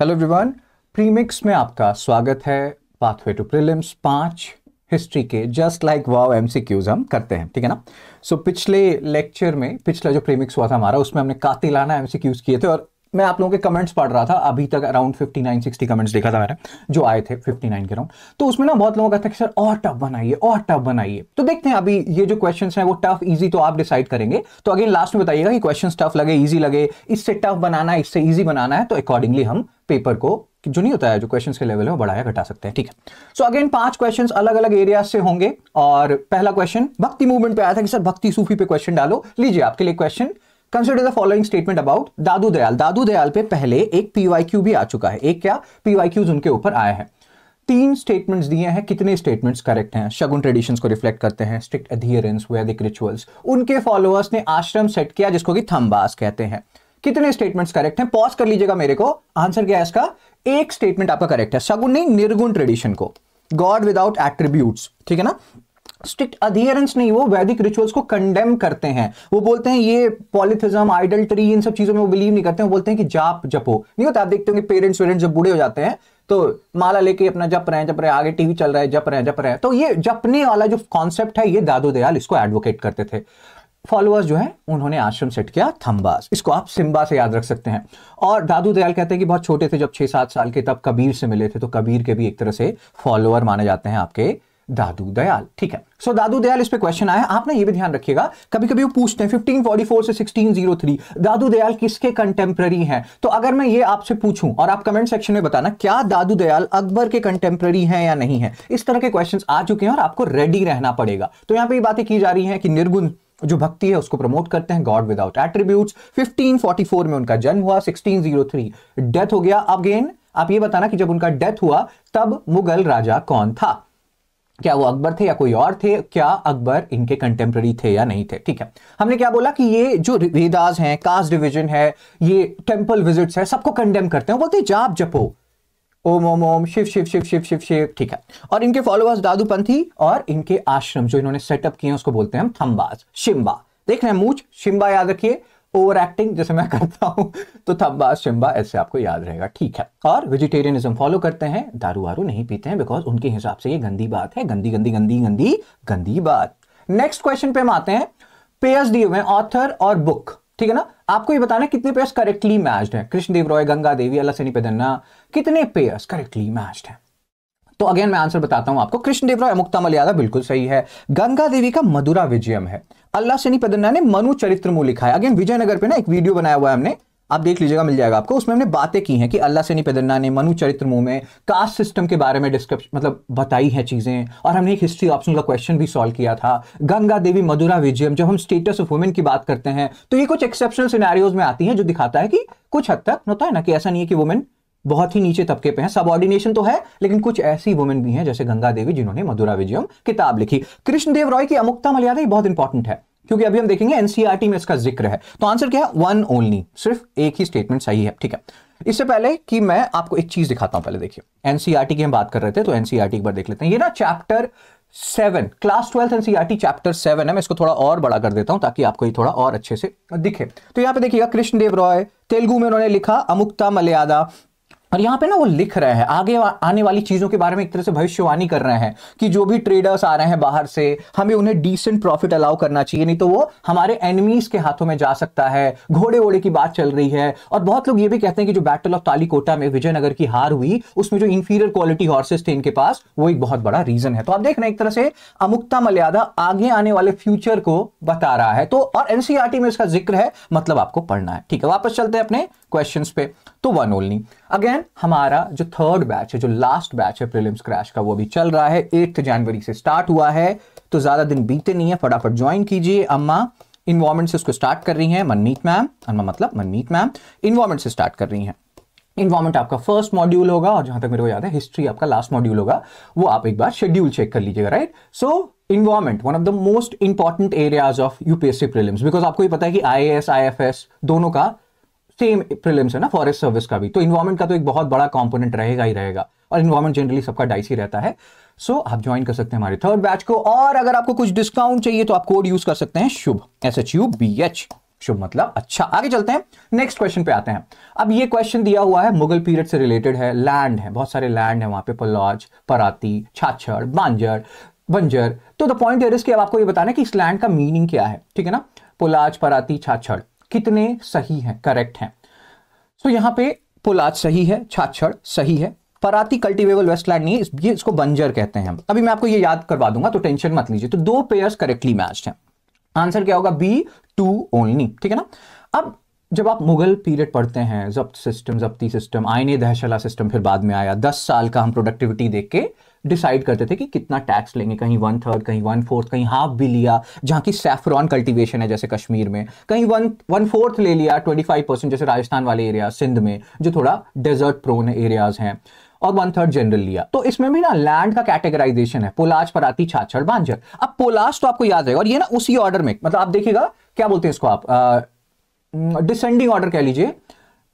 hello everyone premix में आपका स्वागत है पाथवे टू प्रीलिम्स पांच हिस्ट्री के जस्ट लाइक वाव एमसीक्यूज हम करते हैं ठीक है ना सो so, पिछले लेक्चर में पिछला जो प्रीमिक्स हुआ था हमारा उसमें हमने कातिलाना एमसीक्यूज किए थे और मैं आप लोगों के कमेंट्स पढ़ रहा था अभी तक अराउंड 59 60 कमेंट्स देखा था मैंने जो आए थे 59 के अराउंड तो उसमें ना बहुत लोगों का था कि सर और टफ बनाइए और टफ बनाइए तो देखते हैं अभी ये जो क्वेश्चंस हैं वो टफ इजी तो आप डिसाइड करेंगे तो अगेन लास्ट में बताइएगा कि क्वेश्चन टफ लगे ईजी लगे इससे टफ बनाना है इससे ईजी बनाना है तो अकॉर्डिंगली हम पेपर को जो नहीं होता है जो क्वेश्चन के लेवल है वो बढ़ाया घटा सकते हैं ठीक है सो अगेन पांच क्वेश्चन अलग अलग एरिया से होंगे और पहला क्वेश्चन भक्ति मूवमेंट पे आया था कि सर भक्ति सूफी पे क्वेश्चन डालो लीजिए आपके लिए question consider the following statement about Dadu Dayal Dadu Dayal पे पहले एक पीवाई भी आ चुका है एक क्या पीवाईक्यूज उनके ऊपर आया है तीन स्टेटमेंट्स दिए हैं कितने स्टेटमेंट्स करेक्ट हैं शगुन ट्रेडिशंस को रिफ्लेक्ट करते हैं स्ट्रिक्ट अधियरेंस वैदिक रिचुअल्स उनके फॉलोअर्स ने आश्रम सेट किया जिसको कि थम्बास कहते हैं कितने स्टेटमेंट्स करेक्ट हैं पॉज कर लीजिएगा मेरे को आंसर क्या है इसका एक स्टेटमेंट आपका करेक्ट है शगुन नहीं निर्गुण ट्रेडिशन को गॉड विदाउट एट्रीब्यूट्स ठीक है ना स्ट्रिक्ट अधियरेंस नहीं वो वैदिक रिचुअल्स को कंडेम करते हैं वो बोलते हैं ये पॉलिथिज्म आइडल ट्री इन सब चीजों में वो बिलीव नहीं करते हैं वो बोलते हैं कि जाप जपो नहीं होता आप देखते होंगे पेरेंट्स वेरेंट्स जब बूढ़े हो जाते हैं तो माला लेके अपना जप रहे हैं जप रहे हैं आगे टीवी चल रहा है जप रहे हैं जप रहे हैं तो ये जपने वाला जो कॉन्सेप्ट है ये दादू दयाल इसको एडवोकेट करते थे फॉलोअर्स जो है उन्होंने आश्रम सेट किया थम्बास इसको आप सिम्बा से याद रख सकते हैं और दादू दयाल कहते हैं कि बहुत छोटे थे जब छह सात साल के तब कबीर से मिले थे तो कबीर के भी एक तरह से फॉलोअर माने जाते हैं आपके दादू दयाल ठीक है सो so, दादू दयाल इस पे क्वेश्चन आया आपने ये भी ध्यान रखिएगा कभी कभी वो पूछते हैं 1544 से 1603 दादू दयाल किसके कंटेम्प्ररी हैं तो अगर मैं ये आपसे पूछूं और आप कमेंट सेक्शन में बताना क्या दादू दयाल अकबर के कंटेम्प्ररी हैं या नहीं है इस तरह के क्वेश्चन आ चुके हैं और आपको रेडी रहना पड़ेगा तो यहाँ पे बातें की जा रही है कि निर्गुण जो भक्ति है उसको प्रमोट करते हैं गॉड विदाउट एट्रीब्यूट फिफ्टीन में उनका जन्म हुआ सिक्सटीन डेथ oh हो गया अगेन आप ये बताना कि जब उनका डेथ हुआ तब मुगल राजा कौन था क्या वो अकबर थे या कोई और थे क्या अकबर इनके कंटेम्प्रेरी थे या नहीं थे ठीक है हमने क्या बोला कि ये जो वेदाज हैं कास्ट डिवीजन है ये टेम्पल विजिट्स है सबको कंडेम करते हैं बोलते हैं जाप जपो ओम ओम ओम शिव शिव शिव शिव शिव शिव ठीक है और इनके फॉलोअर्स दादूपंथी और इनके आश्रम जो इन्होंने सेटअप किए उसको बोलते हैं हम थम्बाज शिम्बा देख रहे हैं मूछ शिम्बा याद रखिए ओवर एक्टिंग जैसे मैं करता हूं तो थब्बा शिम्बा ऐसे आपको याद रहेगा ठीक है और वेजिटेरियनिज्म फॉलो करते हैं दारू वारू नहीं पीते हैं बिकॉज उनके हिसाब से ये गंदी बात है गंदी गंदी गंदी गंदी गंदी बात नेक्स्ट क्वेश्चन पे हम आते हैं पेयर्स दिए हुए ऑथर और बुक ठीक है ना आपको ये बताना कितने पेयर्स करेक्टली मैच्ड है कृष्णदेव रॉय गंगा देवी अल्लाह सनी पेदन्ना कितने पेयर्स करेक्टली मैच्ड है तो अगेन मैं आंसर बताता हूं आपको कृष्णदेव राय मुक्तामल यादव बिल्कुल सही है गंगा देवी का मधुरा विजयम है अल्लाह सनी पदन्ना ने मनु चरित्रमू लिखा है अगेन विजयनगर पे ना एक वीडियो बनाया हुआ है हमने आप देख लीजिएगा मिल जाएगा आपको उसमें हमने बातें की हैं कि अल्लाह सनी पदन्ना ने मनु मुंह में कास्ट सिस्टम के बारे में डिस्क्रिप्शन मतलब बताई है चीज़ें और हमने एक हिस्ट्री ऑप्शन का क्वेश्चन भी सॉल्व किया था गंगा देवी मधुरा विजयम जब हम स्टेटस ऑफ वुमेन की बात करते हैं तो ये कुछ एक्सेप्शनल सिनारियोज में आती है जो दिखाता है कि कुछ हद तक होता है ना कि ऐसा नहीं है कि वुमेन बहुत ही नीचे तबके पे हैं सबॉर्डिनेशन तो है लेकिन कुछ ऐसी वुमेन भी हैं जैसे गंगा देवी जिन्होंने मधुरा विजयम किताब लिखी कृष्णदेव रॉय की अमुक्ता मर्यादा बहुत इंपॉर्टेंट है क्योंकि अभी हम देखेंगे एनसीआरटी e में इसका जिक्र है तो आंसर क्या है वन ओनली सिर्फ एक ही स्टेटमेंट सही है ठीक है इससे पहले कि मैं आपको एक चीज दिखाता हूं पहले देखिए एनसीआरटी e की हम बात कर रहे थे तो एनसीआरटी e एक बार देख लेते हैं ये ना chapter seven class twelfth NCERT chapter seven है मैं इसको थोड़ा और बड़ा कर देता हूं ताकि आपको ये थोड़ा और अच्छे से दिखे तो यहां पे देखिएगा कृष्णदेव रॉय तेलुगु में उन्होंने लिखा अमुक्ता मलयादा और यहाँ पे ना वो लिख रहे हैं आगे आने वाली चीज़ों के बारे में एक तरह से भविष्यवाणी कर रहे हैं कि जो भी ट्रेडर्स आ रहे हैं बाहर से हमें उन्हें डिसेंट प्रॉफिट अलाउ करना चाहिए नहीं तो वो हमारे एनिमीज के हाथों में जा सकता है घोड़े वोड़े की बात चल रही है और बहुत लोग ये भी कहते हैं कि जो बैटल ऑफ तालीकोटा में विजयनगर की हार हुई उसमें जो इंफीरियर क्वालिटी हॉर्सेस थे इनके पास वो एक बहुत बड़ा रीजन है तो आप देख रहे हैं एक तरह से अमुक्ता मल्यादा आगे आने वाले फ्यूचर को बता रहा है तो और एनसीआरटी e में इसका जिक्र है मतलब आपको पढ़ना है ठीक है वापस चलते हैं अपने क्वेश्चन पे तो वन ओनली अगेन देन हमारा जो थर्ड बैच है जो लास्ट बैच है प्रीलिम्स क्रैश का वो भी चल रहा है एट्थ जनवरी से स्टार्ट हुआ है तो ज़्यादा दिन बीते नहीं है फटाफट ज्वाइन कीजिए अम्मा इन्वॉर्मेंट से उसको स्टार्ट कर रही हैं मनमीत मैम अम्मा मतलब मनमीत मैम इन्वॉर्मेंट से स्टार्ट कर रही हैं इन्वॉर्मेंट आपका फर्स्ट मॉड्यूल होगा और जहां तक मेरे को याद है हिस्ट्री आपका लास्ट मॉड्यूल होगा वो आप एक बार शेड्यूल चेक कर लीजिएगा right so environment one of the most important areas of UPSC prelims because आपको ये पता है कि आई आईएफएस दोनों का सेम प्रिलिम्स है ना फॉरेस्ट सर्विस का भी तो इन्वायरमेंट का तो एक बहुत बड़ा कंपोनेंट रहेगा ही रहेगा और इन्वायरमेंट जनरली सबका डाइसी रहता है सो so, आप ज्वाइन कर सकते हैं हमारे थर्ड बैच को और अगर आपको कुछ डिस्काउंट चाहिए तो आप कोड यूज कर सकते हैं शुभ S H U B H शुभ मतलब अच्छा आगे चलते हैं नेक्स्ट क्वेश्चन पे आते हैं अब ये क्वेश्चन दिया हुआ है मुगल पीरियड से रिलेटेड है लैंड है बहुत सारे लैंड है वहां पे पलौज पराती छाछड़ बांजर बंजर तो द पॉइंट इज कि अब आपको ये बताना है कि इस लैंड का मीनिंग क्या है ठीक है ना पुलाज पराती छाछड़ कितने सही हैं करेक्ट हैं सो so, यहां पे पोलाद सही है छाछड़ सही है पराती कल्टिवेबल वेस्टलैंड नहीं ये इसको बंजर कहते हैं अभी मैं आपको ये याद करवा दूंगा तो टेंशन मत लीजिए तो दो पेयर्स करेक्टली मैच्ड हैं आंसर क्या होगा बी टू ओनली ठीक है ना अब जब आप मुगल पीरियड पढ़ते हैं जब्त सिस्टम जब्ती सिस्टम आईने दहशला सिस्टम फिर बाद में आया दस साल का हम प्रोडक्टिविटी देख के डिसाइड करते थे कि कितना टैक्स लेंगे कहीं वन थर्ड कहीं वन फोर्थ कहीं हाफ भी लिया जहाँ की सेफ्रॉन कल्टीवेशन है जैसे कश्मीर में कहीं वन वन फोर्थ ले लिया ट्वेंटी फाइव परसेंट जैसे राजस्थान वाले एरिया सिंध में जो थोड़ा डेजर्ट प्रोन एरियाज हैं और वन थर्ड जनरल लिया तो इसमें भी ना लैंड का कैटेगराइजेशन है पोलाज पराती छाछड़ बांझर अब पोलाज तो आपको याद है और ये ना उसी ऑर्डर में मतलब आप देखिएगा क्या बोलते हैं इसको आप डिसेंडिंग हम्म, ऑर्डर कह लीजिए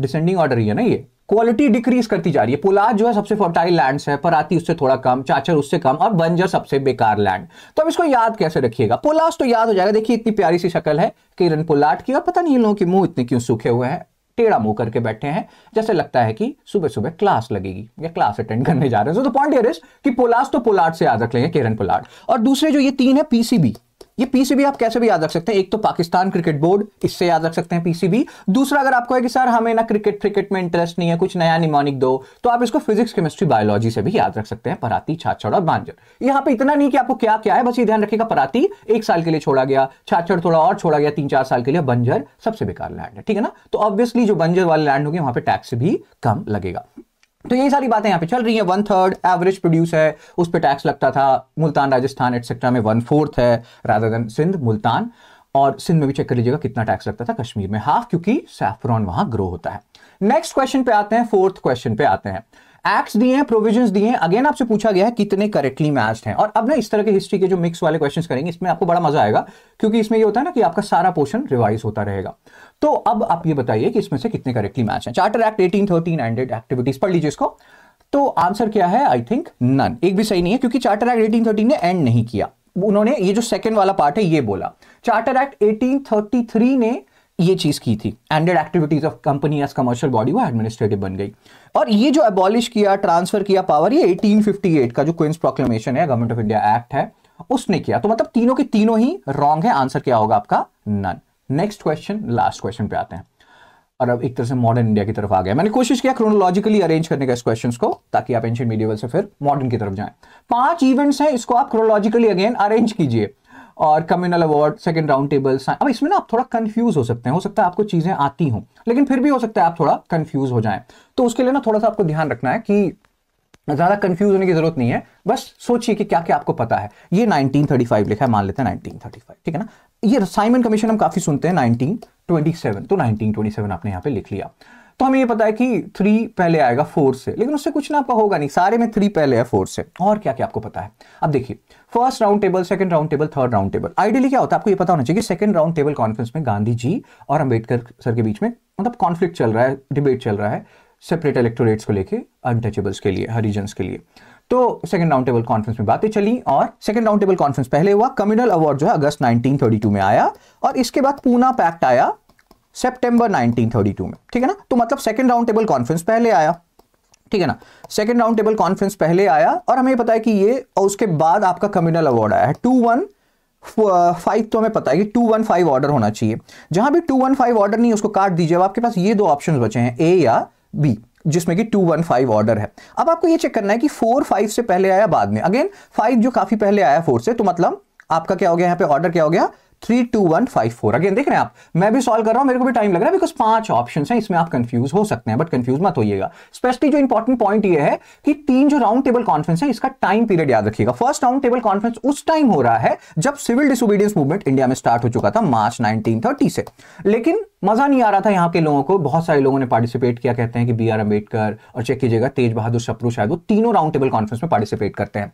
डिसेंडिंग ऑर्डर ही है ना ये क्वालिटी डिक्रीज करती जा रही है पोलाद जो है सबसे फर्टाइल लैंड है पर आती उससे थोड़ा कम चाचर उससे कम और बंजर सबसे बेकार लैंड तो अब इसको याद कैसे रखिएगा पोलास तो याद हो जाएगा देखिए इतनी प्यारी सी शक्ल है किरण पोलाट की और पता नहीं इन लोगों के मुंह इतने क्यों सूखे हुए हैं टेढ़ा मुंह करके बैठे हैं जैसे लगता है कि सुबह सुबह क्लास लगेगी या क्लास अटेंड करने जा रहे हैं तो पॉइंट कि पोलास तो पोलाट से याद रख लेंगे किरण पोलाट और दूसरे जो ये तीन है पीसीबी ये पीसीबी आप कैसे भी याद रख सकते हैं एक तो पाकिस्तान क्रिकेट बोर्ड इससे याद रख सकते हैं पीसीबी दूसरा अगर आपको है कि सर हमें ना क्रिकेट क्रिकेट में इंटरेस्ट नहीं है कुछ नया निमोनिक दो तो आप इसको फिजिक्स केमिस्ट्री बायोलॉजी से भी याद रख सकते हैं पराती छाछड़ और बांजर यहाँ पे इतना नहीं कि आपको क्या क्या है बस ये ध्यान रखेगा पराती एक साल के लिए छोड़ा गया छाछड़ थोड़ा और छोड़ा गया तीन चार साल के लिए बंजर सबसे बेकार लैंड है ठीक है ना तो ऑब्वियसली जो बंजर वाले लैंड होंगे वहां पर टैक्स भी कम लगेगा तो यही सारी बातें यहाँ पे चल रही है वन थर्ड एवरेज प्रोड्यूस है उस पर टैक्स लगता था मुल्तान राजस्थान एटसेट्रा में वन फोर्थ है राधा दन सिंध मुल्तान और सिंध में भी चेक कर लीजिएगा कितना टैक्स लगता था कश्मीर में हाफ क्योंकि सैफ्रॉन वहां ग्रो होता है नेक्स्ट क्वेश्चन पे आते हैं फोर्थ क्वेश्चन पे आते हैं एक्ट दिए हैं प्रोविजन दिए हैं अगेन आपसे पूछा गया है कितने करेक्टली मैच हैं और अब ना इस तरह के हिस्ट्री के जो मिक्स वाले क्वेश्चन करेंगे इसमें आपको बड़ा मजा आएगा क्योंकि इसमें यह होता है ना कि आपका सारा पोर्शन रिवाइज होता रहेगा तो अब आप ये बताइए कि इसमें से कितने करेक्टली मैच हैं charter act eighteen thirteen ended activities पढ़ लीजिए इसको तो आंसर क्या है आई थिंक नन एक भी सही नहीं है क्योंकि चार्टर एक्ट एटीन थर्टीन ने एंड नहीं किया उन्होंने ये जो सेकंड वाला पार्ट है ये बोला चार्टर एक्ट 1833 ने ये चीज़ की थी ended activities of company as commercial body वो एडमिनिस्ट्रेटिव बन गई और ये जो एबॉलिश किया ट्रांसफर किया पावर ये 1858 का जो क्विंस प्रोक्लेमेशन है गवर्नमेंट ऑफ इंडिया एक्ट है उसने किया तो मतलब तीनों के तीनों ही रॉन्ग है आंसर क्या होगा आपका none next question last question पे आते हैं और अब एक तरह से मॉडर्न इंडिया की तरफ आ गया मैंने कोशिश किया क्रोनोलॉजिकली अरेंज करने का इस क्वेश्चन को ताकि आप एंशियंट मीडियवल से फिर मॉडर्न की तरफ जाएं पांच इवेंट्स हैं इसको आप क्रोनोलॉजिकली अगेन अरेंज कीजिए और communal award second round table अब इसमें ना आप थोड़ा कन्फ्यूज हो सकते हैं हो सकता है आपको चीज़ें आती हों लेकिन फिर भी हो सकता है आप थोड़ा कन्फ्यूज हो जाए तो उसके लिए ना थोड़ा सा आपको ध्यान रखना है कि ज़्यादा कंफ्यूज होने की ज़रूरत नहीं है बस सोचिए कि क्या क्या आपको पता है ये 1935 लिखा है मान लेते हैं 1935 ठीक है ना ये साइमन कमीशन हम काफ़ी सुनते हैं 1927 तो 1927 आपने यहाँ पे लिख लिया तो हमें ये पता है कि थ्री पहले आएगा फोर से लेकिन उससे कुछ ना आपका होगा नहीं सारे में थ्री पहले है फोर से और क्या क्या आपको पता है अब देखिए first round table second round table third round table ideally क्या होता है आपको ये पता होना चाहिए कि सेकंड राउंड टेबल कॉन्फ्रेंस में गांधी जी और अंबेडकर सर के बीच में मतलब कॉन्फ्लिक्ट चल रहा है डिबेट चल रहा है सेपरेट इलेक्टोरेट्स को लेकर अनटचेबल्स के लिए हरिजन के लिए तो सेकंड राउंड टेबल कॉन्फ्रेंस में बातें चली और सेकंड राउंड टेबल कॉन्फ्रेंस पहले हुआ कम्युनल अवार्ड जो है अगस्त 1932 में आया और इसके बाद पूना पैक्ट आया सेप्टेंबर 1932 में ठीक है ना तो मतलब सेकंड राउंड टेबल कॉन्फ्रेंस पहले आया ठीक है ना सेकंड राउंड टेबल कॉन्फ्रेंस पहले आया और हमें पता है कि ये और उसके बाद आपका कम्युनल अवार्ड आया है टू वन फाइव तो हमें पता है कि टू वन फाइव ऑर्डर होना चाहिए जहां भी टू वन फाइव ऑर्डर नहीं उसको काट दीजिए अब आपके पास ये दो ऑप्शन बचे हैं ए या बी जिसमें कि टू वन फाइव ऑर्डर है अब आपको ये चेक करना है कि फोर फाइव से पहले आया बाद में अगेन फाइव जो काफी पहले आया फोर से तो मतलब आपका क्या हो गया यहाँ पे ऑर्डर क्या हो गया three two one five four again देख रहे हैं आप मैं भी सॉल्व कर रहा हूं मेरे को भी टाइम लग रहा है बिकॉज पांच ऑप्शन हैं इसमें आप कंफ्यूज हो सकते हैं बट कंफ्यूज मत होइएगा स्पेशली जो इंपॉर्टेंट पॉइंट ये है कि तीन जो राउंड टेबल कॉन्फ्रेंस है इसका टाइम पीरियड याद रखिएगा फर्स्ट राउंड टेबल कॉन्फ्रेंस उस टाइम हो रहा है जब सिविल डिसोबीडियंस मूवमेंट इंडिया में स्टार्ट हो चुका था मार्च नाइनटीन से लेकिन मजा नहीं आ रहा था यहाँ के लोगों को बहुत सारे लोगों ने पार्टिसिपेट किया कहते हैं कि बी आर अम्बेडकर और चेक कीजिएगा तेज बहादुर सप्रू शायद वो तीनों राउंड टेबल कॉन्फ्रेंस में पार्टिसिपेट करते हैं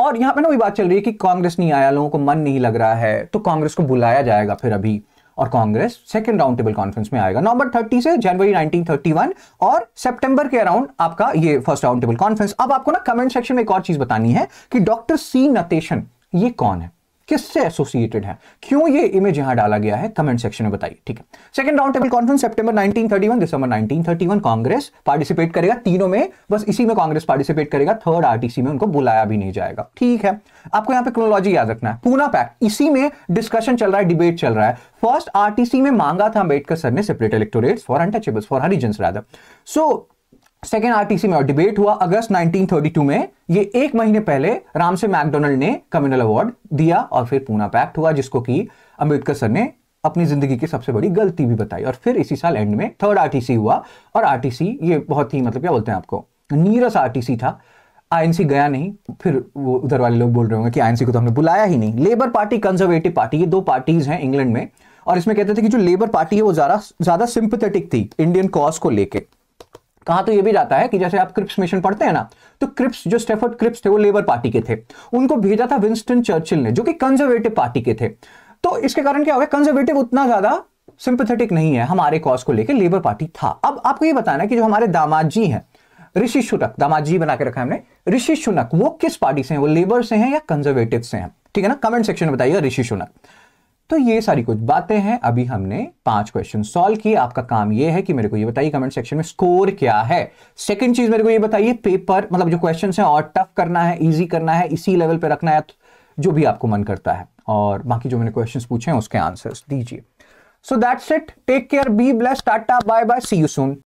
और यहां पे ना वही बात चल रही है कि कांग्रेस नहीं आया लोगों को मन नहीं लग रहा है तो कांग्रेस को बुलाया जाएगा फिर अभी और Congress second round table conference में आएगा नवंबर 30 से जनवरी 1931 और सितंबर के अराउंड आपका ये फर्स्ट राउंड टेबल कॉन्फ्रेंस अब आपको ना कमेंट सेक्शन में एक और चीज बतानी है कि डॉक्टर सी नतेशन ये कौन है किससे एसोसिएटेड है क्यों ये इमेज यहां डाला गया है कमेंट सेक्शन में बताइए ठीक है सेकंड राउंड टेबल कॉन्फ्रेंस सितंबर 1931 दिसंबर 1931 कांग्रेस पार्टिसिपेट करेगा तीनों में बस इसी में कांग्रेस पार्टिसिपेट करेगा थर्ड आरटीसी में उनको बुलाया भी नहीं जाएगा ठीक है आपको यहां पे क्रोनोलॉजी याद रखना है पूना पैक्ट इसी में डिस्कशन चल रहा है डिबेट चल रहा है फर्स्ट आरटीसी में मांगा था अंबेडकर सर ने separate electorate for untouchables for Harijan rather so second RTC में डिबेट हुआ अगस्त 1932 में ये एक महीने पहले राम से मैकडोनल्ड ने कम्युनल अवार्ड दिया और फिर पूना पैक्ट हुआ जिसको कि अंबेडकर सर ने अपनी जिंदगी की सबसे बड़ी गलती भी बताई और फिर इसी साल एंड में थर्ड आरटीसी हुआ और आरटीसी ये बहुत ही मतलब क्या बोलते हैं आपको नीरस आरटीसी था आईएनसी गया नहीं फिर वो उधर वाले लोग बोल रहे होंगे कि आईएनसी को तो हमने बुलाया ही नहीं लेबर पार्टी कंजर्वेटिव पार्टी ये दो पार्टीज हैं इंग्लैंड में और इसमें कहते थे कि जो लेबर पार्टी है वो ज्यादा ज्यादा सिंपथेटिक थी इंडियन कॉज को लेकर कहा तो ये भी जाता है कि जैसे आप क्रिप्स मिशन पढ़ते हैं ना तो क्रिप्स जो स्टेफर्ड क्रिप्स थे वो लेबर पार्टी के थे उनको भेजा था विंस्टन चर्चिल ने जो कि कंजर्वेटिव पार्टी के थे तो इसके कारण क्या हो गया कंजर्वेटिव उतना ज्यादा सिंपथेटिक नहीं है हमारे कॉज को लेकर लेबर पार्टी था अब आपको यह बताना है कि जो हमारे दामाद जी हैं ऋषि शुनक दामाद जी बना के रखा हमने ऋषि शुनक वो किस पार्टी से हैं वो लेबर से हैं या कंजर्वेटिव से हैं ठीक है ना कमेंट सेक्शन में बताइएगा ऋषि शुनक तो ये सारी कुछ बातें हैं अभी हमने पांच क्वेश्चन सॉल्व किए आपका काम ये है कि मेरे को ये बताइए कमेंट सेक्शन में स्कोर क्या है सेकंड चीज मेरे को ये बताइए पेपर मतलब जो क्वेश्चन है और टफ करना है इजी करना है इसी लेवल पे रखना है तो जो भी आपको मन करता है और बाकी जो मैंने क्वेश्चन पूछे हैं उसके आंसर दीजिए so that's it take care be bless tata bye bye see you soon